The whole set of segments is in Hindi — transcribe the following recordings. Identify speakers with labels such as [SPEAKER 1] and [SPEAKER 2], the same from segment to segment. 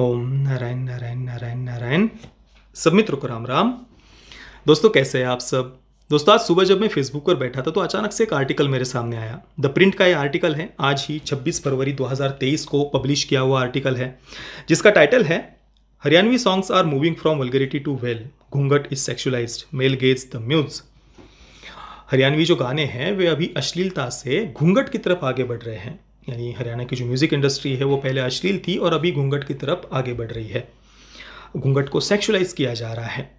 [SPEAKER 1] ओम नारायण नारायण नारायण नारायण सब मित्रों को राम राम दोस्तों कैसे हैं आप सब दोस्तों आज सुबह जब मैं फेसबुक पर बैठा था तो अचानक से एक आर्टिकल मेरे सामने आया द प्रिंट का ये आर्टिकल है आज ही 26 फरवरी 2023 को पब्लिश किया हुआ आर्टिकल है जिसका टाइटल है Haryanvi songs are moving from vulgarity to veil ghunghat is sexualise male gaze the muse Haryanvi जो गाने हैं वे अभी अश्लीलता से घूंघट की तरफ आगे बढ़ रहे हैं यानी हरियाणा की जो म्यूज़िक इंडस्ट्री है वो पहले अश्लील थी और अभी घूंघट की तरफ आगे बढ़ रही है घूंघट को सेक्शुलाइज किया जा रहा है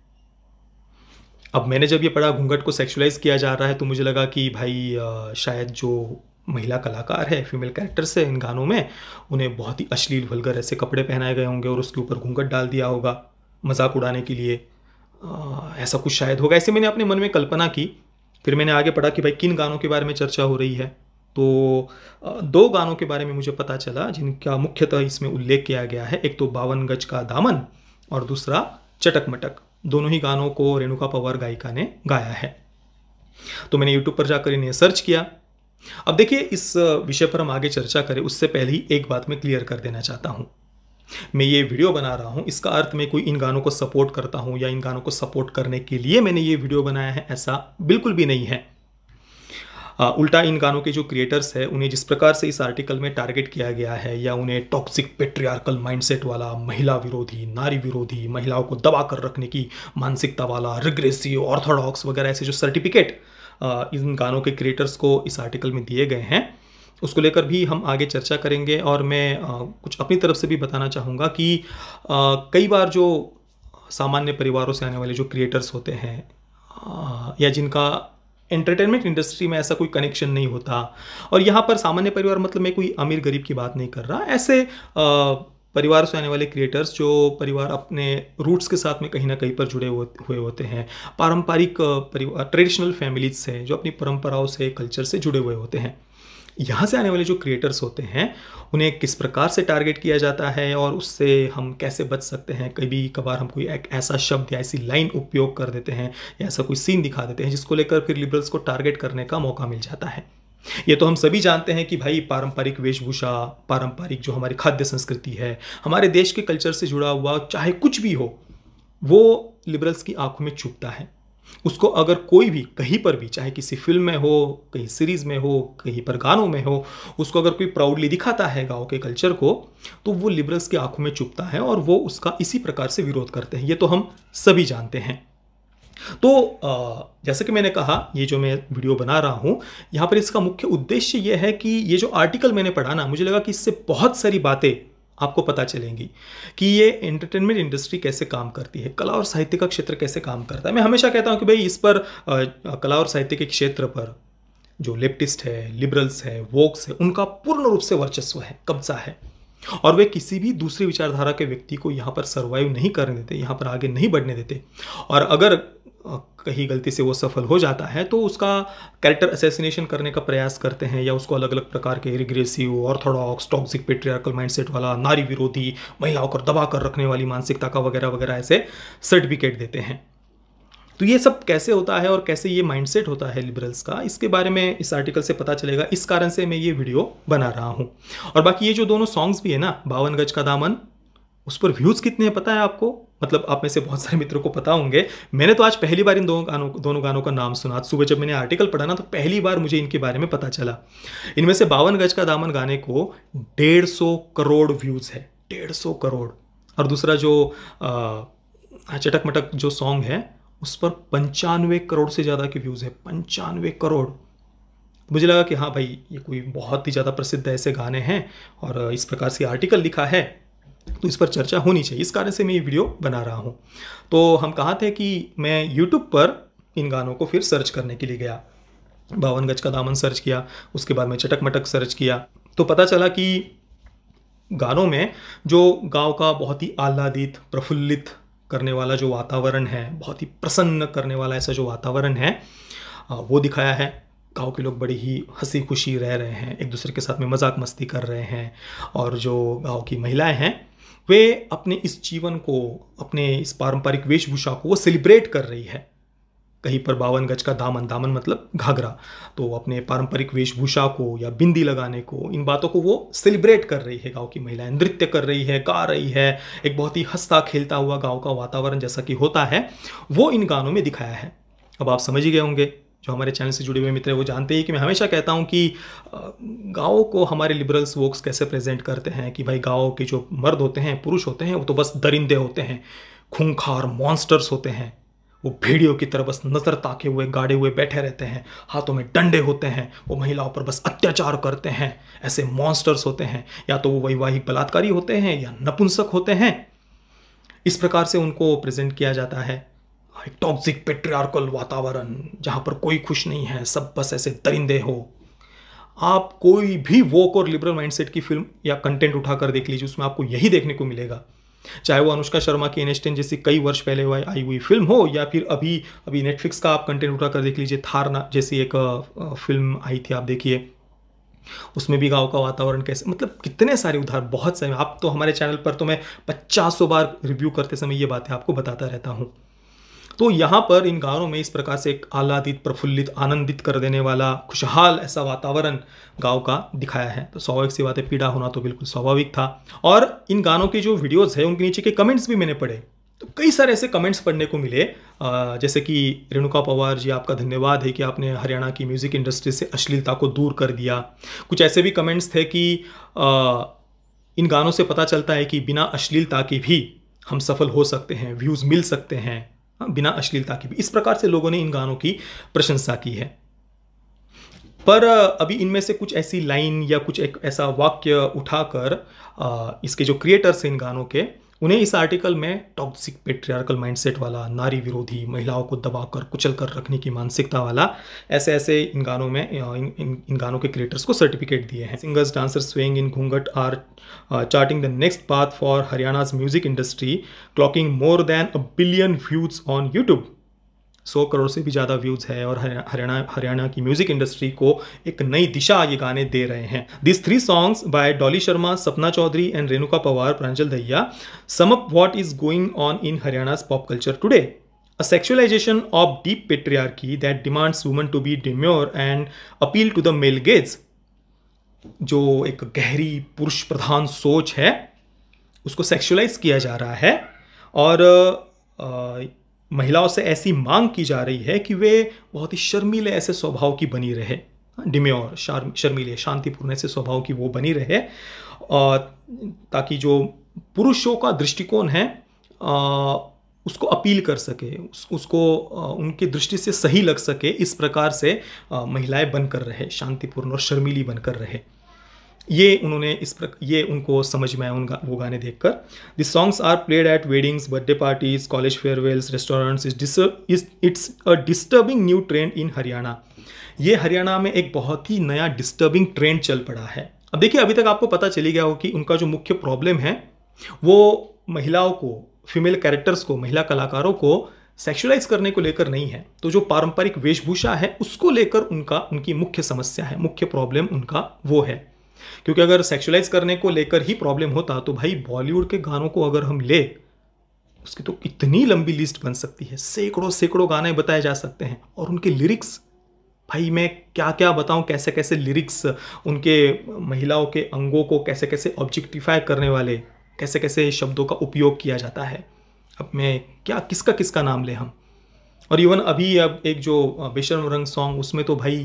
[SPEAKER 1] अब मैंने जब ये पढ़ा घूंघट को सेक्शुलाइज किया जा रहा है तो मुझे लगा कि भाई शायद जो महिला कलाकार है फीमेल कैरेक्टर्स है इन गानों में उन्हें बहुत ही अश्लील वलगर ऐसे कपड़े पहनाए गए होंगे और उसके ऊपर घूंघट डाल दिया होगा मजाक उड़ाने के लिए ऐसा कुछ शायद होगा ऐसे मैंने अपने मन में कल्पना की फिर मैंने आगे पढ़ा कि भाई किन गानों के बारे में चर्चा हो रही है तो दो गानों के बारे में मुझे पता चला जिनका मुख्यतः इसमें उल्लेख किया गया है एक तो बावन गज का दामन और दूसरा चटक मटक दोनों ही गानों को रेणुका पवार गायिका ने गाया है तो मैंने यूट्यूब पर जाकर इन्हें सर्च किया अब देखिए इस विषय पर हम आगे चर्चा करें उससे पहले ही एक बात मैं क्लियर कर देना चाहता हूँ मैं ये वीडियो बना रहा हूँ इसका अर्थ मैं कोई इन गानों को सपोर्ट करता हूँ या इन गानों को सपोर्ट करने के लिए मैंने ये वीडियो बनाया है ऐसा बिल्कुल भी नहीं है उल्टा इन गानों के जो क्रिएटर्स हैं उन्हें जिस प्रकार से इस आर्टिकल में टारगेट किया गया है या उन्हें टॉक्सिक पेट्रियार्कल माइंडसेट वाला महिला विरोधी नारी विरोधी महिलाओं को दबा कर रखने की मानसिकता वाला रिग्रेसिव ऑर्थोडॉक्स वगैरह ऐसे जो सर्टिफिकेट इन गानों के क्रिएटर्स को इस आर्टिकल में दिए गए हैं उसको लेकर भी हम आगे चर्चा करेंगे और मैं कुछ अपनी तरफ से भी बताना चाहूँगा कि कई बार जो सामान्य परिवारों से आने वाले जो क्रिएटर्स होते हैं या जिनका एंटरटेनमेंट इंडस्ट्री में ऐसा कोई कनेक्शन नहीं होता और यहाँ पर सामान्य परिवार मतलब मैं कोई अमीर गरीब की बात नहीं कर रहा ऐसे परिवार से आने वाले क्रिएटर्स जो परिवार अपने रूट्स के साथ में कहीं ना कहीं पर जुड़े हुए होते हैं पारंपरिक परिवार ट्रेडिशनल फैमिलीज से जो अपनी परंपराओं से कल्चर से जुड़े हुए होते हैं यहाँ से आने वाले जो क्रिएटर्स होते हैं उन्हें किस प्रकार से टारगेट किया जाता है और उससे हम कैसे बच सकते हैं कभी कभार हम कोई एक ऐसा शब्द या ऐसी लाइन उपयोग कर देते हैं या ऐसा कोई सीन दिखा देते हैं जिसको लेकर फिर लिबरल्स को टारगेट करने का मौका मिल जाता है ये तो हम सभी जानते हैं कि भाई पारंपरिक वेशभूषा पारंपरिक जो हमारी खाद्य संस्कृति है हमारे देश के कल्चर से जुड़ा हुआ चाहे कुछ भी हो वो लिबरल्स की आंखों में चुपता है उसको अगर कोई भी कहीं पर भी चाहे किसी फिल्म में हो कहीं सीरीज़ में हो कहीं पर गानों में हो उसको अगर कोई प्राउडली दिखाता है गाँव के कल्चर को तो वो लिबरल्स की आंखों में चुपता है और वो उसका इसी प्रकार से विरोध करते हैं ये तो हम सभी जानते हैं तो जैसे कि मैंने कहा ये जो मैं वीडियो बना रहा हूँ यहाँ पर इसका मुख्य उद्देश्य ये है कि ये जो आर्टिकल मैंने पढ़ा ना मुझे लगा कि इससे बहुत सारी बातें आपको पता चलेंगी कि ये एंटरटेनमेंट इंडस्ट्री कैसे काम करती है कला और साहित्य का क्षेत्र कैसे काम करता है मैं हमेशा कहता हूँ कि भाई इस पर कला और साहित्य के क्षेत्र पर जो लेफ्टिस्ट है लिबरल्स है वोक्स है उनका पूर्ण रूप से वर्चस्व है कब्जा है और वे किसी भी दूसरी विचारधारा के व्यक्ति को यहाँ पर सर्वाइव नहीं करने देते यहाँ पर आगे नहीं बढ़ने देते और अगर कहीं गलती से वो सफल हो जाता है तो उसका कैरेक्टर असेसिनेशन करने का प्रयास करते हैं या उसको अलग अलग प्रकार के regressive orthodox toxic patriarchal mindset वाला नारी विरोधी महिलाओं को दबा कर रखने वाली मानसिकता का वगैरह वगैरह ऐसे सर्टिफिकेट देते हैं तो ये सब कैसे होता है और कैसे ये माइंडसेट होता है लिबरल्स का इसके बारे में इस आर्टिकल से पता चलेगा इस कारण से मैं ये वीडियो बना रहा हूँ और बाकी ये जो दोनों सॉन्ग्स भी है ना बावन गज का दामन उस पर व्यूज़ कितने हैं पता है आपको मतलब आप में से बहुत सारे मित्रों को पता होंगे मैंने तो आज पहली बार इन दोनों गानों दोनों गानों का नाम सुना सुबह जब मैंने आर्टिकल पढ़ा ना तो पहली बार मुझे इनके बारे में पता चला इनमें से बावन गज का दामन गाने को डेढ़ सौ करोड़ व्यूज़ है डेढ़ सौ करोड़ और दूसरा जो चटक मटक जो सॉन्ग है उस पर पंचानवे करोड़ से ज़्यादा के व्यूज़ है पंचानवे करोड़ मुझे लगा कि हाँ भाई ये कोई बहुत ही ज़्यादा प्रसिद्ध ऐसे गाने हैं और इस प्रकार से आर्टिकल लिखा है तो इस पर चर्चा होनी चाहिए इस कारण से मैं ये वीडियो बना रहा हूँ तो हम कहा थे कि मैं यूट्यूब पर इन गानों को फिर सर्च करने के लिए गया बावन गज का दामन सर्च किया उसके बाद मैं चटक मटक सर्च किया तो पता चला कि गानों में जो गांव का बहुत ही आह्लादित प्रफुल्लित करने वाला जो वातावरण है बहुत ही प्रसन्न करने वाला ऐसा जो वातावरण है वो दिखाया है गांव के लोग बड़ी ही हंसी खुशी रह रहे हैं एक दूसरे के साथ में मजाक मस्ती कर रहे हैं और जो गांव की महिलाएं हैं वे अपने इस जीवन को अपने इस पारंपरिक वेशभूषा को वो सेलिब्रेट कर रही है कहीं पर बावन गज का दामन दामन मतलब घाघरा तो अपने पारंपरिक वेशभूषा को या बिंदी लगाने को इन बातों को वो सेलिब्रेट कर रही है गांव की महिलाएं नृत्य कर रही है गा रही है एक बहुत ही हंसता खेलता हुआ गांव का वातावरण जैसा कि होता है वो इन गानों में दिखाया है अब आप समझ ही गए होंगे जो हमारे चैनल से जुड़े हुए मित्र हैं वो जानते ही कि मैं हमेशा कहता हूँ कि गाँव को हमारे लिबरल्स वोक्स कैसे प्रेजेंट करते हैं कि भाई गाँव के जो मर्द होते हैं पुरुष होते हैं वो तो बस दरिंदे होते हैं खूंखार मॉन्स्टर्स होते हैं वो भेड़ियों की तरह बस नज़र ताके हुए गाड़े हुए बैठे रहते हैं हाथों में डंडे होते हैं वो महिलाओं पर बस अत्याचार करते हैं ऐसे मॉन्स्टर्स होते हैं या तो वो वैवाहिक बलात्कारी होते हैं या नपुंसक होते हैं इस प्रकार से उनको प्रेजेंट किया जाता है एक टॉक्सिक पेट्रियार्कल वातावरण जहाँ पर कोई खुश नहीं है सब बस ऐसे दरिंदे हो आप कोई भी वोक और लिबरल माइंडसेट की फिल्म या कंटेंट उठा कर देख लीजिए उसमें आपको यही देखने को मिलेगा चाहे वो अनुष्का शर्मा की एनेस्टेन जैसी कई वर्ष पहले हुआ आई हुई फिल्म हो या फिर अभी अभी नेटफ्लिक्स का आप कंटेंट उठा कर देख लीजिए थारना जैसी एक फिल्म आई थी आप देखिए उसमें भी गांव का वातावरण कैसे मतलब कितने सारे उदाहरण बहुत सारे आप तो हमारे चैनल पर तो मैं पचासों बार रिव्यू करते समय ये बातें आपको बताता रहता हूँ तो यहाँ पर इन गानों में इस प्रकार से एक आह्लादित प्रफुल्लित आनंदित कर देने वाला खुशहाल ऐसा वातावरण गाँव का दिखाया है तो स्वाभाविक सी बात है पीड़ा होना तो बिल्कुल स्वाभाविक था और इन गानों के जो वीडियोज़ है उनके नीचे के कमेंट्स भी मैंने पढ़े तो कई सारे ऐसे कमेंट्स पढ़ने को मिले जैसे कि रेणुका पवार जी आपका धन्यवाद है कि आपने हरियाणा की म्यूज़िक इंडस्ट्री से अश्लीलता को दूर कर दिया कुछ ऐसे भी कमेंट्स थे कि इन गानों से पता चलता है कि बिना अश्लीलता के भी हम सफल हो सकते हैं व्यूज़ मिल सकते हैं हाँ, बिना अश्लीलता के भी इस प्रकार से लोगों ने इन गानों की प्रशंसा की है पर अभी इनमें से कुछ ऐसी लाइन या कुछ एक ऐसा वाक्य उठाकर इसके जो क्रिएटर्स हैं इन गानों के उन्हें इस आर्टिकल में टॉक्सिक पेट्रियार्कल माइंडसेट वाला नारी विरोधी महिलाओं को दबाकर कुचल कर रखने की मानसिकता वाला ऐसे ऐसे इन गानों में इन, इन, इन गानों के क्रिएटर्स को सर्टिफिकेट दिए हैं singers dancers swing in ghunghat are charting the next path for Haryana's music industry clocking more than a billion views on YouTube सौ करोड़ से भी ज़्यादा व्यूज़ है और हरियाणा हरियाणा की म्यूज़िक इंडस्ट्री को एक नई दिशा ये गाने दे रहे हैं this three songs by Dolly Sharma Sapna Chaudhary and Renuka Pawar Pranjal Dahiya sum up what is going on in Haryana's pop culture today a sexualization of deep patriarchy that demands woman to be demure and appeal to the male gaze जो एक गहरी पुरुष प्रधान सोच है उसको सेक्सुअलाइज किया जा रहा है और महिलाओं से ऐसी मांग की जा रही है कि वे बहुत ही शर्मीले ऐसे स्वभाव की बनी रहे हाँ, डिम्योर शर्मीले शांतिपूर्ण ऐसे स्वभाव की वो बनी रहे और ताकि जो पुरुषों का दृष्टिकोण है उसको अपील कर सके उस, उसको उनकी दृष्टि से सही लग सके इस प्रकार से महिलाएं बनकर रहे शांतिपूर्ण और शर्मीली बनकर रहे ये उन्होंने इस प्रक ये उनको समझ में आया उन गा, वो गाने देखकर the songs are played at weddings birthday parties college farewells restaurants is it's a disturbing new trend in Haryana ये हरियाणा में एक बहुत ही नया डिस्टर्बिंग ट्रेंड चल पड़ा है अब देखिए अभी तक आपको पता चली गया हो कि उनका जो मुख्य प्रॉब्लम है वो महिलाओं को फीमेल कैरेक्टर्स को महिला कलाकारों को सेक्शुलाइज करने को लेकर नहीं है तो जो पारंपरिक वेशभूषा है उसको लेकर उनका उनकी मुख्य समस्या है मुख्य प्रॉब्लम उनका वो है क्योंकि अगर सेक्शुलाइज करने को लेकर ही प्रॉब्लम होता तो भाई बॉलीवुड के गानों को अगर हम ले उसकी तो इतनी लंबी लिस्ट बन सकती है सैकड़ों सैकड़ों गाने बताए जा सकते हैं और उनके लिरिक्स भाई मैं क्या क्या बताऊं कैसे कैसे लिरिक्स उनके महिलाओं के अंगों को कैसे कैसे ऑब्जेक्टिफाई करने वाले कैसे कैसे शब्दों का उपयोग किया जाता है अब मैं क्या किसका किसका नाम ले हम और इवन अभी अब एक जो बेशरम रंग सॉन्ग उसमें तो भाई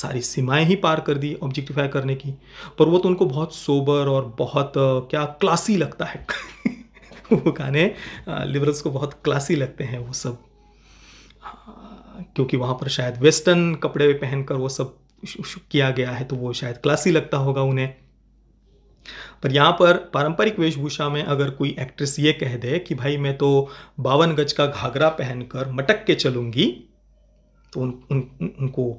[SPEAKER 1] सारी सीमाएं ही पार कर दी ऑब्जेक्टिफाई करने की पर वो तो उनको बहुत सोबर और बहुत क्या क्लासी लगता है वो गाने लिबरल्स को बहुत क्लासी लगते हैं वो सब हाँ, क्योंकि वहाँ पर शायद वेस्टर्न कपड़े पहनकर वो सब किया गया है तो वो शायद क्लासी लगता होगा उन्हें पर यहाँ पर पारंपरिक वेशभूषा में अगर कोई एक्ट्रेस ये कह दे कि भाई मैं तो बावन गज का घाघरा पहनकर मटक के चलूंगी तो उन, उन, उनको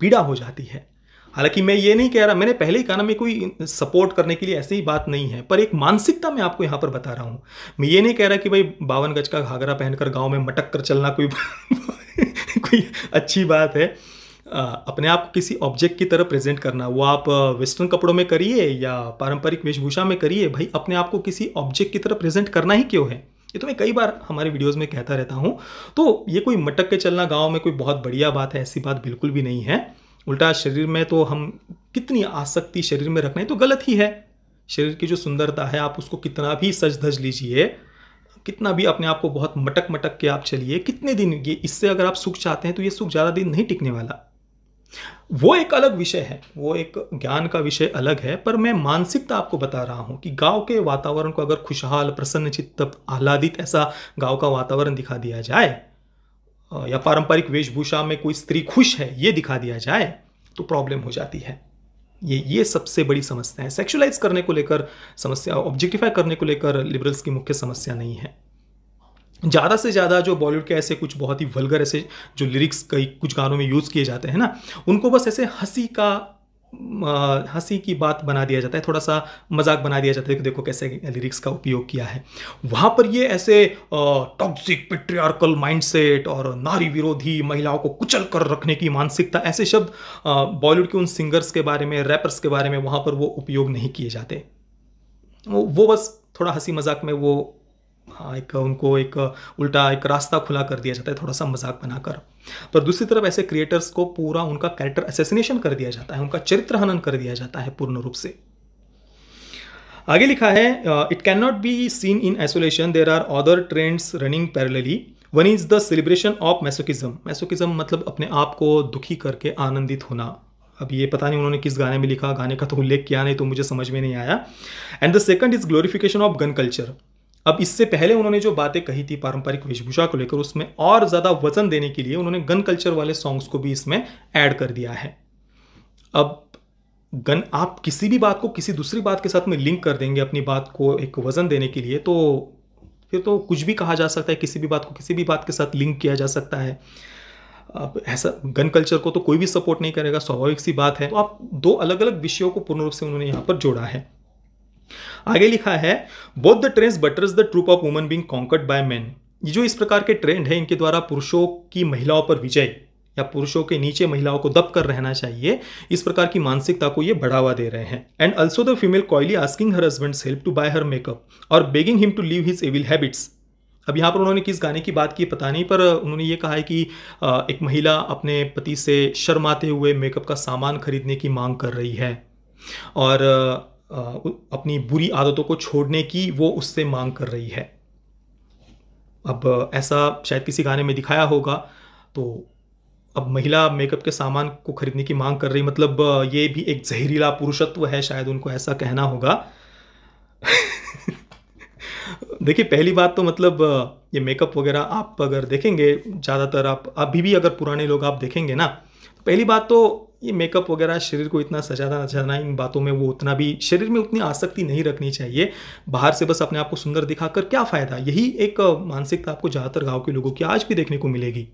[SPEAKER 1] पीड़ा हो जाती है हालांकि मैं ये नहीं कह रहा मैंने पहले ही कहा ना मैं कोई सपोर्ट करने के लिए ऐसी ही बात नहीं है पर एक मानसिकता मैं आपको यहाँ पर बता रहा हूँ मैं ये नहीं कह रहा कि भाई बावन गज का घाघरा पहनकर गाँव में मटक कर चलना कोई कोई अच्छी बात है अपने आप किसी ऑब्जेक्ट की तरह प्रेजेंट करना वो आप वेस्टर्न कपड़ों में करिए या पारंपरिक वेशभूषा में करिए भाई अपने आप को किसी ऑब्जेक्ट की तरह प्रेजेंट करना ही क्यों है ये तो मैं कई बार हमारे वीडियोस में कहता रहता हूँ तो ये कोई मटक के चलना गाँव में कोई बहुत बढ़िया बात है ऐसी बात बिल्कुल भी नहीं है उल्टा शरीर में तो हम कितनी आसक्ति शरीर में रखना है तो गलत ही है शरीर की जो सुंदरता है आप उसको कितना भी सज धज लीजिए कितना भी अपने आप को बहुत मटक मटक के आप चलिए कितने दिन ये इससे अगर आप सुख चाहते हैं तो ये सुख ज़्यादा दिन नहीं टिकने वाला वो एक अलग विषय है वो एक ज्ञान का विषय अलग है पर मैं मानसिकता आपको बता रहा हूँ कि गांव के वातावरण को अगर खुशहाल प्रसन्न चित्त आह्लादित ऐसा गांव का वातावरण दिखा दिया जाए या पारंपरिक वेशभूषा में कोई स्त्री खुश है ये दिखा दिया जाए तो प्रॉब्लम हो जाती है ये ये सबसे बड़ी समस्या है सेक्शुलाइज करने को लेकर समस्या ऑब्जेक्टिफाई करने को लेकर लिबरल्स की मुख्य समस्या नहीं है ज़्यादा से ज़्यादा जो बॉलीवुड के ऐसे कुछ बहुत ही वलगर ऐसे जो लिरिक्स कई कुछ गानों में यूज़ किए जाते हैं ना उनको बस ऐसे हंसी का हंसी की बात बना दिया जाता है थोड़ा सा मजाक बना दिया जाता है कि देखो कैसे लिरिक्स का उपयोग किया है वहाँ पर ये ऐसे टॉक्सिक पेट्रियार्कल माइंडसेट और नारी विरोधी महिलाओं को कुचल कर रखने की मानसिकता ऐसे शब्द बॉलीवुड के उन सिंगर्स के बारे में रैपर्स के बारे में वहाँ पर वो उपयोग नहीं किए जाते वो बस थोड़ा हंसी मजाक में वो हाँ, एक उनको एक उल्टा एक रास्ता खुला कर दिया जाता है थोड़ा सा मजाक बनाकर पर दूसरी तरफ ऐसे क्रिएटर्स को पूरा उनका कैरेक्टर असेसिनेशन कर दिया जाता है उनका चरित्र हनन कर दिया जाता है पूर्ण रूप से आगे लिखा है it can not be seen in isolation there are other trends running parallelly one is the celebration of masochism masochism मतलब अपने आप को दुखी करके आनंदित होना अब ये पता नहीं उन्होंने किस गाने में लिखा गाने का तो उल्लेख किया नहीं तो मुझे समझ में नहीं आया and the second is glorification of gun culture अब इससे पहले उन्होंने जो बातें कही थी पारंपरिक वेशभूषा को लेकर उसमें और ज़्यादा वजन देने के लिए उन्होंने गन कल्चर वाले सॉन्ग्स को भी इसमें ऐड कर दिया है अब गन आप किसी भी बात को किसी दूसरी बात के साथ में लिंक कर देंगे अपनी बात को एक वज़न देने के लिए तो फिर तो कुछ भी कहा जा सकता है किसी भी बात को किसी भी बात के साथ लिंक किया जा सकता है अब ऐसा गन कल्चर को तो कोई भी सपोर्ट नहीं करेगा स्वाभाविक सी बात है तो आप दो अलग अलग विषयों को पूर्ण रूप से उन्होंने यहाँ पर जोड़ा है आगे लिखा है बोथ द ट्रेंस बटर्स the trope of woman being conquered by man ये जो इस प्रकार के ट्रेंड है इनके द्वारा पुरुषों की महिलाओं पर विजय या पुरुषों के नीचे महिलाओं को दब कर रहना चाहिए इस प्रकार की मानसिकता को ये बढ़ावा दे रहे हैं and also the female coyly asking her husband's help to buy her makeup और begging him to leave his evil habits अब यहाँ पर उन्होंने किस गाने की बात की पता नहीं पर उन्होंने ये कहा है कि एक महिला अपने पति से शर्माते हुए मेकअप का सामान खरीदने की मांग कर रही है और अपनी बुरी आदतों को छोड़ने की वो उससे मांग कर रही है अब ऐसा शायद किसी गाने में दिखाया होगा तो अब महिला मेकअप के सामान को खरीदने की मांग कर रही मतलब ये भी एक जहरीला पुरुषत्व है शायद उनको ऐसा कहना होगा देखिए पहली बात तो मतलब ये मेकअप वगैरह आप अगर देखेंगे ज़्यादातर आप अभी भी अगर पुराने लोग आप देखेंगे ना तो पहली बात तो ये मेकअप वगैरह शरीर को इतना सजाना सजाना इन बातों में वो उतना भी शरीर में उतनी आसक्ति नहीं रखनी चाहिए बाहर से बस अपने आप को सुंदर दिखाकर क्या फ़ायदा यही एक मानसिकता आपको ज़्यादातर गाँव के लोगों की आज भी देखने को मिलेगी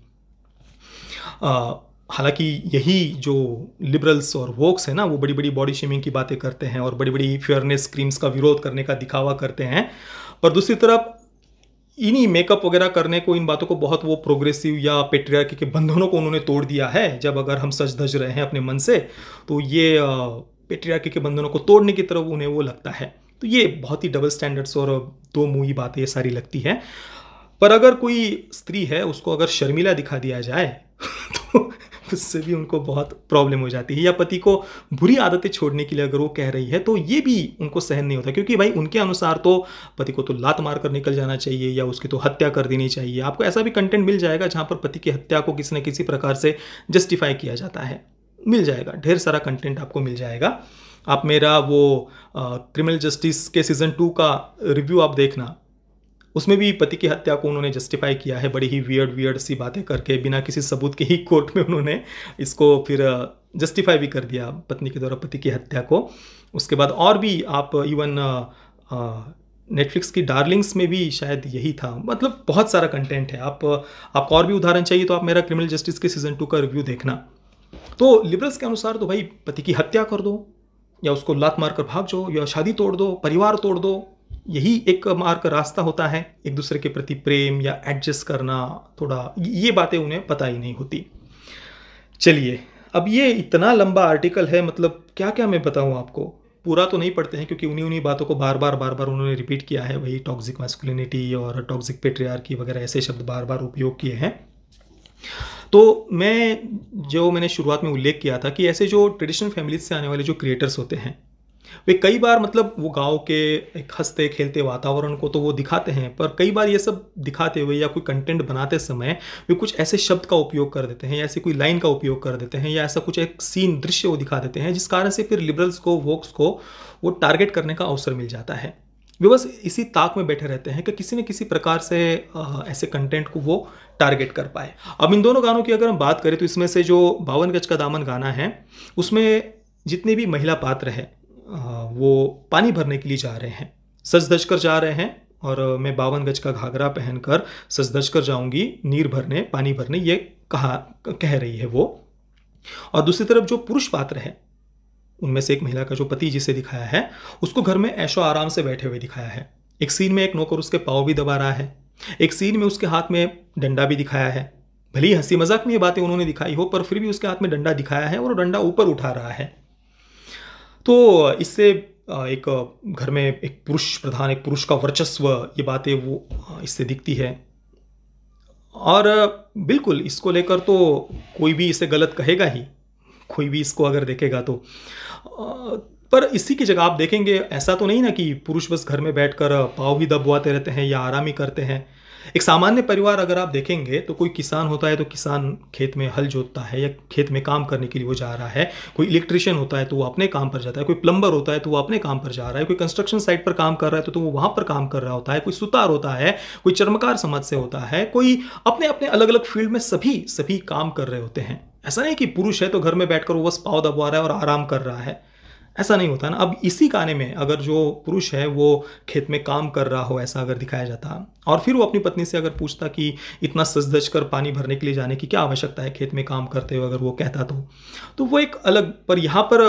[SPEAKER 1] हालांकि यही जो लिबरल्स और वोक्स है ना वो बड़ी बड़ी बॉडी शेमिंग की बातें करते हैं और बड़ी बड़ी फेयरनेस क्रीम्स का विरोध करने का दिखावा करते हैं पर दूसरी तरफ इन्हीं मेकअप वगैरह करने को इन बातों को बहुत वो प्रोग्रेसिव या पेट्रियार्की के बंधनों को उन्होंने तोड़ दिया है जब अगर हम सच धज रहे हैं अपने मन से तो ये पेट्रियार्की के बंधनों को तोड़ने की तरफ उन्हें वो लगता है तो ये बहुत ही डबल स्टैंडर्ड्स और दो मुँह बातें ये सारी लगती है पर अगर कोई स्त्री है उसको अगर शर्मिला दिखा दिया जाए तो उससे भी उनको बहुत प्रॉब्लम हो जाती है या पति को बुरी आदतें छोड़ने के लिए अगर वो कह रही है तो ये भी उनको सहन नहीं होता क्योंकि भाई उनके अनुसार तो पति को तो लात मार कर निकल जाना चाहिए या उसकी तो हत्या कर देनी चाहिए आपको ऐसा भी कंटेंट मिल जाएगा जहाँ पर पति की हत्या को किसी न किसी प्रकार से जस्टिफाई किया जाता है मिल जाएगा ढेर सारा कंटेंट आपको मिल जाएगा आप मेरा वो क्रिमिनल जस्टिस के सीज़न टू का रिव्यू आप देखना उसमें भी पति की हत्या को उन्होंने जस्टिफाई किया है बड़ी ही वियर्ड वियर्ड सी बातें करके बिना किसी सबूत के ही कोर्ट में उन्होंने इसको फिर जस्टिफाई uh, भी कर दिया पत्नी के द्वारा पति की हत्या को उसके बाद और भी आप इवन नेटफ्लिक्स uh, uh, की डार्लिंग्स में भी शायद यही था मतलब बहुत सारा कंटेंट है आप आपको और भी उदाहरण चाहिए तो आप मेरा क्रिमिनल जस्टिस के सीज़न टू का रिव्यू देखना तो लिबरल्स के अनुसार तो भाई पति की हत्या कर दो या उसको लात मार कर भाग जाओ या शादी तोड़ दो परिवार तोड़ दो यही एक मार्ग रास्ता होता है एक दूसरे के प्रति प्रेम या एडजस्ट करना थोड़ा ये बातें उन्हें पता ही नहीं होती चलिए अब ये इतना लंबा आर्टिकल है मतलब क्या क्या मैं बताऊँ आपको पूरा तो नहीं पढ़ते हैं क्योंकि उन्हीं उन्हीं बातों को बार बार बार बार उन्होंने रिपीट किया है वही टॉक्सिक मैस्कुलिनिटी और टॉक्सिक पेट्रियार्की वगैरह ऐसे शब्द बार बार उपयोग किए हैं तो मैं जो मैंने शुरुआत में उल्लेख किया था कि ऐसे जो ट्रेडिशनल फैमिलीज से आने वाले जो क्रिएटर्स होते हैं वे कई बार मतलब वो गांव के एक हंसते खेलते वातावरण को तो वो दिखाते हैं पर कई बार ये सब दिखाते हुए या कोई कंटेंट बनाते समय वे कुछ ऐसे शब्द का उपयोग कर देते हैं या ऐसी कोई लाइन का उपयोग कर देते हैं या ऐसा कुछ एक सीन दृश्य वो दिखा देते हैं जिस कारण से फिर लिबरल्स को वोक्स को वो टारगेट करने का अवसर मिल जाता है वे बस इसी ताक में बैठे रहते हैं कि किसी न किसी प्रकार से ऐसे कंटेंट को वो टारगेट कर पाए अब इन दोनों गानों की अगर हम बात करें तो इसमें से जो बावन गज का दामन गाना है उसमें जितने भी महिला पात्र है वो पानी भरने के लिए जा रहे हैं सज धज कर जा रहे हैं और मैं बावन गज का घाघरा पहनकर सज धज कर जाऊंगी नीर भरने पानी भरने ये कहा कह रही है वो और दूसरी तरफ जो पुरुष पात्र है उनमें से एक महिला का जो पति जिसे दिखाया है उसको घर में ऐशो आराम से बैठे हुए दिखाया है एक सीन में एक नौकर उसके पाव भी दबा रहा है एक सीन में उसके हाथ में डंडा भी दिखाया है भली हंसी मजाक में ये बातें उन्होंने दिखाई हो पर फिर भी उसके हाथ में डंडा दिखाया है और डंडा ऊपर उठा रहा है तो इससे एक घर में एक पुरुष प्रधान एक पुरुष का वर्चस्व ये बातें वो इससे दिखती है और बिल्कुल इसको लेकर तो कोई भी इसे गलत कहेगा ही कोई भी इसको अगर देखेगा तो पर इसी की जगह आप देखेंगे ऐसा तो नहीं ना कि पुरुष बस घर में बैठकर पाव ही दबवाते रहते हैं या आराम ही करते हैं एक सामान्य परिवार अगर आप देखेंगे तो कोई किसान होता है तो किसान खेत में हल जोतता है या खेत में काम करने के लिए वो जा रहा है कोई इलेक्ट्रिशियन होता है तो वो अपने काम पर जाता है कोई प्लम्बर होता है तो वो अपने काम पर जा रहा है कोई कंस्ट्रक्शन साइट पर काम कर रहा है तो, तो वो वहाँ पर काम कर रहा होता है कोई सुतार होता है कोई चर्मकार समाज से होता है कोई अपने अपने अलग अलग फील्ड में सभी सभी काम कर रहे होते हैं ऐसा नहीं कि पुरुष है तो घर में बैठकर वो बस पाव दबवा रहा है और आराम कर रहा है ऐसा नहीं होता ना अब इसी गाने में अगर जो पुरुष है वो खेत में काम कर रहा हो ऐसा अगर दिखाया जाता और फिर वो अपनी पत्नी से अगर पूछता कि इतना सज धज कर पानी भरने के लिए जाने की क्या आवश्यकता है खेत में काम करते हुए अगर वो कहता तो तो वो एक अलग पर यहाँ पर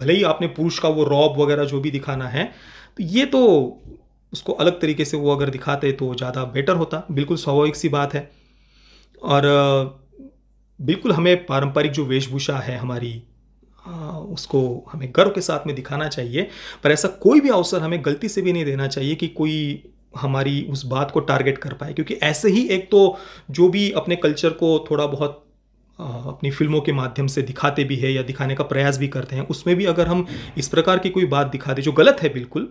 [SPEAKER 1] भले ही आपने पुरुष का वो रॉब वगैरह जो भी दिखाना है तो ये तो उसको अलग तरीके से वो अगर दिखाते तो ज़्यादा बेटर होता बिल्कुल स्वाभाविक सी बात है और बिल्कुल हमें पारंपरिक जो वेशभूषा है हमारी उसको हमें गर्व के साथ में दिखाना चाहिए पर ऐसा कोई भी अवसर हमें गलती से भी नहीं देना चाहिए कि कोई हमारी उस बात को टारगेट कर पाए क्योंकि ऐसे ही एक तो जो भी अपने कल्चर को थोड़ा बहुत अपनी फिल्मों के माध्यम से दिखाते भी है या दिखाने का प्रयास भी करते हैं उसमें भी अगर हम इस प्रकार की कोई बात दिखा दें जो गलत है बिल्कुल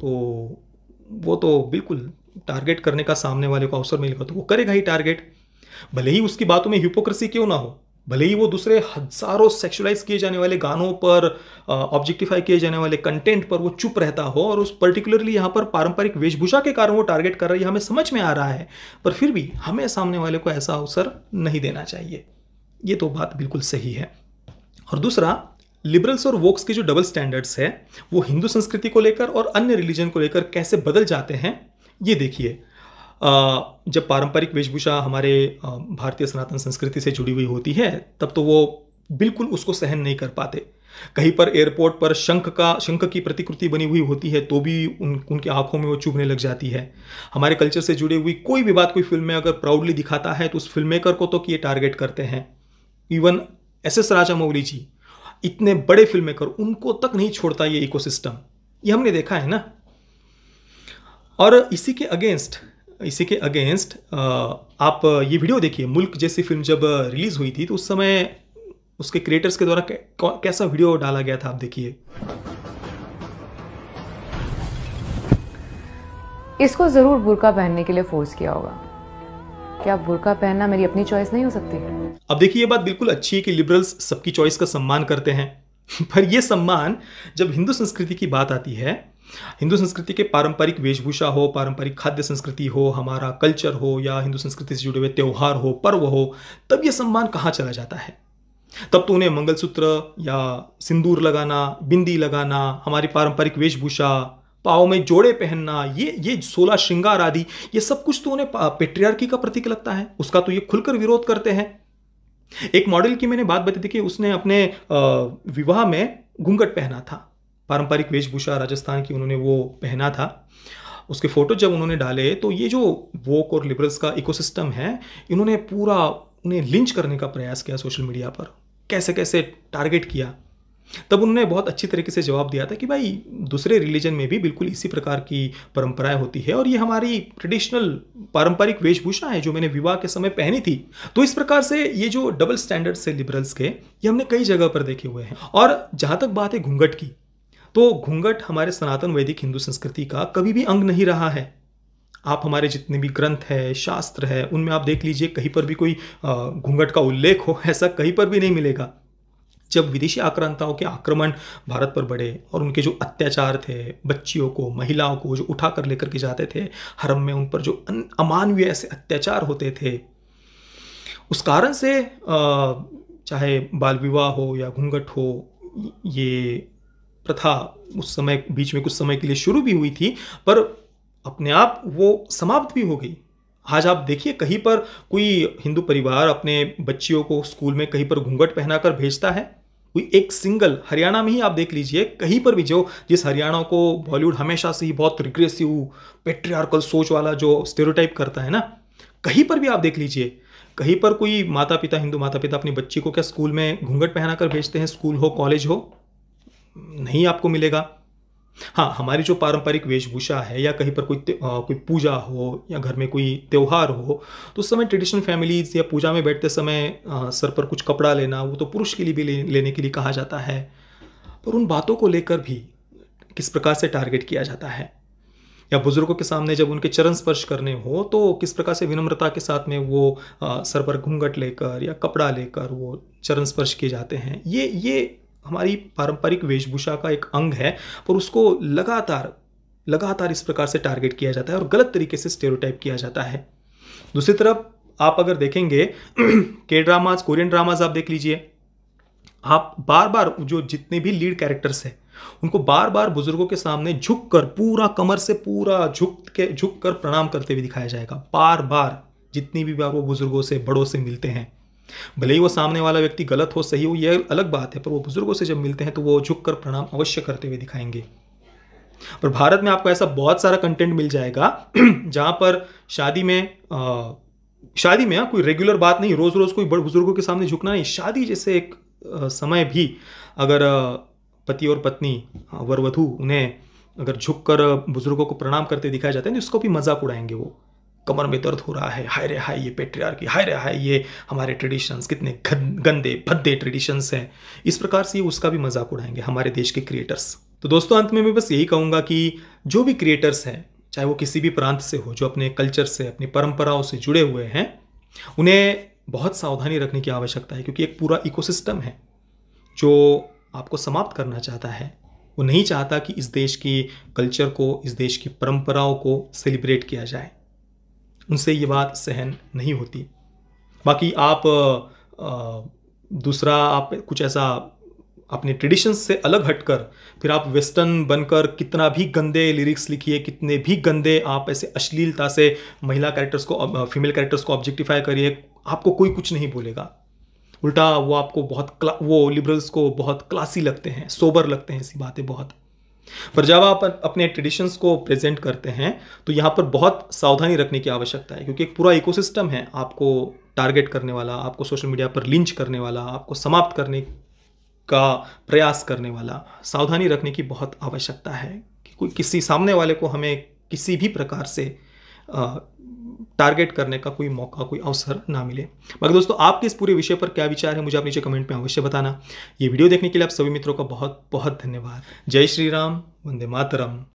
[SPEAKER 1] तो वो तो बिल्कुल टारगेट करने का सामने वाले को अवसर मिलेगा तो वो करेगा ही टारगेट भले ही उसकी बातों में हिपोक्रेसी क्यों ना हो भले ही वो दूसरे हजारों सेक्सुलाइज किए जाने वाले गानों पर ऑब्जेक्टिफाई किए जाने वाले कंटेंट पर वो चुप रहता हो और उस पर्टिकुलरली यहाँ पर पारंपरिक वेशभूषा के कारण वो टारगेट कर रही है हमें समझ में आ रहा है पर फिर भी हमें सामने वाले को ऐसा अवसर नहीं देना चाहिए ये तो बात बिल्कुल सही है और दूसरा लिबरल्स और वोक्स के जो डबल स्टैंडर्ड्स है वो हिंदू संस्कृति को लेकर और अन्य रिलीजन को लेकर कैसे बदल जाते हैं ये देखिए जब पारंपरिक वेशभूषा हमारे भारतीय सनातन संस्कृति से जुड़ी हुई होती है तब तो वो बिल्कुल उसको सहन नहीं कर पाते कहीं पर एयरपोर्ट पर शंख का शंख की प्रतिकृति बनी हुई होती है तो भी उन उनकी आंखों में वो चुभने लग जाती है हमारे कल्चर से जुड़ी हुई कोई भी बात कोई फिल्म में अगर प्राउडली दिखाता है तो उस फिल्म मेकर को तो ये टारगेट करते हैं even S S Rajamouli ji इतने बड़े फिल्म मेकर उनको तक नहीं छोड़ता ये इकोसिस्टम ये हमने देखा है ना और इसी के अगेंस्ट इसी के अगेंस्ट आप ये वीडियो देखिए मुल्क जैसी फिल्म जब रिलीज़ हुई थी तो उस समय उसके क्रिएटर्स के द्वारा कैसा वीडियो डाला गया था आप देखिए इसको ज़रूर बुरका पहनने के लिए फोर्स किया होगा क्या बुरका पहनना मेरी अपनी चॉइस नहीं हो सकती अब देखिए ये बात बिल्कुल अच्छी है कि लिबरल्स सबकी चॉइस का सम्मान करते हैं पर यह सम्मान जब हिंदू संस्कृति की बात आती है हिंदू संस्कृति के पारंपरिक वेशभूषा हो पारंपरिक खाद्य संस्कृति हो हमारा कल्चर हो या हिंदू संस्कृति से जुड़े हुए त्यौहार हो पर्व हो तब यह सम्मान कहाँ चला जाता है तब तो उन्हें मंगलसूत्र या सिंदूर लगाना बिंदी लगाना हमारी पारंपरिक वेशभूषा पाओ में जोड़े पहनना ये ये सोलह श्रृंगार आदि ये सब कुछ तो उन्हें पेट्रियार्की का प्रतीक लगता है उसका तो ये खुलकर विरोध करते हैं एक मॉडल की मैंने बात बताई थी कि उसने अपने विवाह में घूंघट पहना था पारंपरिक वेशभूषा राजस्थान की उन्होंने वो पहना था उसके फ़ोटो जब उन्होंने डाले तो ये जो वोक और लिबरल्स का इकोसिस्टम है इन्होंने पूरा उन्हें लिंच करने का प्रयास किया सोशल मीडिया पर कैसे कैसे टारगेट किया तब उन्होंने बहुत अच्छी तरीके से जवाब दिया था कि भाई दूसरे रिलीजन में भी बिल्कुल इसी प्रकार की परंपराएं होती है और ये हमारी ट्रेडिशनल पारंपरिक वेशभूषा है जो मैंने विवाह के समय पहनी थी तो इस प्रकार से ये जो डबल स्टैंडर्ड्स है लिबरल्स के ये हमने कई जगह पर देखे हुए हैं और जहाँ तक बात है घूंघट की तो घूंघट हमारे सनातन वैदिक हिंदू संस्कृति का कभी भी अंग नहीं रहा है आप हमारे जितने भी ग्रंथ है शास्त्र है उनमें आप देख लीजिए कहीं पर भी कोई घूंघट का उल्लेख हो ऐसा कहीं पर भी नहीं मिलेगा जब विदेशी आक्रांताओं के आक्रमण भारत पर बढ़े और उनके जो अत्याचार थे बच्चियों को महिलाओं को जो उठा कर लेकर के जाते थे हरम में उन पर जो अमानवीय ऐसे अत्याचार होते थे उस कारण से चाहे बाल विवाह हो या घूंघट हो ये प्रथा उस समय बीच में कुछ समय के लिए शुरू भी हुई थी पर अपने आप वो समाप्त भी हो गई आज आप देखिए कहीं पर कोई हिंदू परिवार अपने बच्चियों को स्कूल में कहीं पर घूंघट पहनाकर भेजता है कोई एक सिंगल हरियाणा में ही आप देख लीजिए कहीं पर भी जो जिस हरियाणा को बॉलीवुड हमेशा से ही बहुत रिग्रेसिव पेट्रियार्कल सोच वाला जो स्टेरोटाइप करता है ना कहीं पर भी आप देख लीजिए कहीं पर कोई माता पिता हिंदू माता पिता अपनी बच्ची को क्या स्कूल में घूंघट पहनाकर भेजते हैं स्कूल हो कॉलेज हो नहीं आपको मिलेगा हाँ हमारी जो पारंपरिक वेशभूषा है या कहीं पर कोई कोई पूजा हो या घर में कोई त्यौहार हो तो उस समय ट्रेडिशनल फैमिलीज या पूजा में बैठते समय आ, सर पर कुछ कपड़ा लेना वो तो पुरुष के लिए भी ले, लेने के लिए कहा जाता है पर उन बातों को लेकर भी किस प्रकार से टारगेट किया जाता है या बुजुर्गों के सामने जब उनके चरण स्पर्श करने हो तो किस प्रकार से विनम्रता के साथ में वो आ, सर पर घूंघट लेकर या कपड़ा लेकर वो चरण स्पर्श किए जाते हैं ये ये हमारी पारंपरिक वेशभूषा का एक अंग है पर उसको लगातार लगातार इस प्रकार से टारगेट किया जाता है और गलत तरीके से स्टेरोटाइप किया जाता है दूसरी तरफ आप अगर देखेंगे के ड्रामाज कोरियन ड्रामाज आप देख लीजिए आप बार बार जो जितने भी लीड कैरेक्टर्स हैं उनको बार बार बुजुर्गों के सामने झुक कर पूरा कमर से पूरा झुक के झुक कर प्रणाम करते हुए दिखाया जाएगा बार बार जितनी भी बार वो बुजुर्गों से बड़ों से मिलते हैं भले ही वो सामने वाला व्यक्ति गलत हो सही हो यह अलग बात है पर वो बुजुर्गों से जब मिलते हैं तो वो झुक कर प्रणाम अवश्य करते हुए दिखाएंगे पर भारत में आपको ऐसा बहुत सारा कंटेंट मिल जाएगा जहां पर शादी में आ, शादी में आ, हाँ, कोई रेगुलर बात नहीं रोज़ रोज़ कोई बड़े बुजुर्गों के सामने झुकना नहीं शादी जैसे एक आ, समय भी अगर पति और पत्नी वर वधु उन्हें अगर झुक कर बुजुर्गों को प्रणाम करते दिखाया जाता है तो उसको भी मजाक उड़ाएंगे वो कमर में दर्द हो रहा है हाय रे हाय ये की हाय रे हाय ये हमारे ट्रेडिशंस कितने गंदे भद्दे ट्रेडिशंस हैं इस प्रकार से उसका भी मजाक उड़ाएंगे हमारे देश के क्रिएटर्स तो दोस्तों अंत में मैं बस यही कहूँगा कि जो भी क्रिएटर्स हैं चाहे वो किसी भी प्रांत से हो जो अपने कल्चर से अपनी परंपराओं से जुड़े हुए हैं उन्हें बहुत सावधानी रखने की आवश्यकता है क्योंकि एक पूरा इकोसिस्टम है जो आपको समाप्त करना चाहता है वो नहीं चाहता कि इस देश की कल्चर को इस देश की परंपराओं को सेलिब्रेट किया जाए उनसे ये बात सहन नहीं होती बाकी आप दूसरा आप कुछ ऐसा अपने ट्रेडिशन से अलग हटकर फिर आप वेस्टर्न बनकर कितना भी गंदे लिरिक्स लिखिए कितने भी गंदे आप ऐसे अश्लीलता से महिला कैरेक्टर्स को फीमेल कैरेक्टर्स को ऑब्जेक्टिफाई करिए आपको कोई कुछ नहीं बोलेगा उल्टा वो आपको बहुत वो लिबरल्स को बहुत क्लासी लगते हैं सोबर लगते हैं ऐसी बातें बहुत पर जब आप अपने ट्रेडिशंस को प्रेजेंट करते हैं तो यहाँ पर बहुत सावधानी रखने की आवश्यकता है क्योंकि एक पूरा इकोसिस्टम है आपको टारगेट करने वाला आपको सोशल मीडिया पर लिंच करने वाला आपको समाप्त करने का प्रयास करने वाला सावधानी रखने की बहुत आवश्यकता है कि कोई किसी सामने वाले को हमें किसी भी प्रकार से टारगेट करने का कोई मौका कोई अवसर ना मिले बाकी दोस्तों आपके इस पूरे विषय पर क्या विचार है मुझे आप नीचे कमेंट में अवश्य बताना ये वीडियो देखने के लिए आप सभी मित्रों का बहुत बहुत धन्यवाद जय श्री राम वंदे मातरम